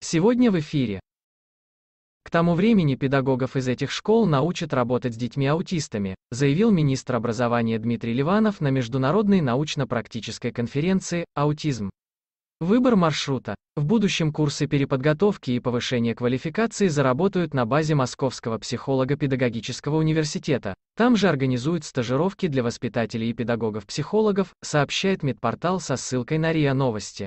Сегодня в эфире. К тому времени педагогов из этих школ научат работать с детьми-аутистами, заявил министр образования Дмитрий Ливанов на международной научно-практической конференции «Аутизм». Выбор маршрута. В будущем курсы переподготовки и повышения квалификации заработают на базе Московского психолого-педагогического университета. Там же организуют стажировки для воспитателей и педагогов-психологов, сообщает медпортал со ссылкой на РИА Новости.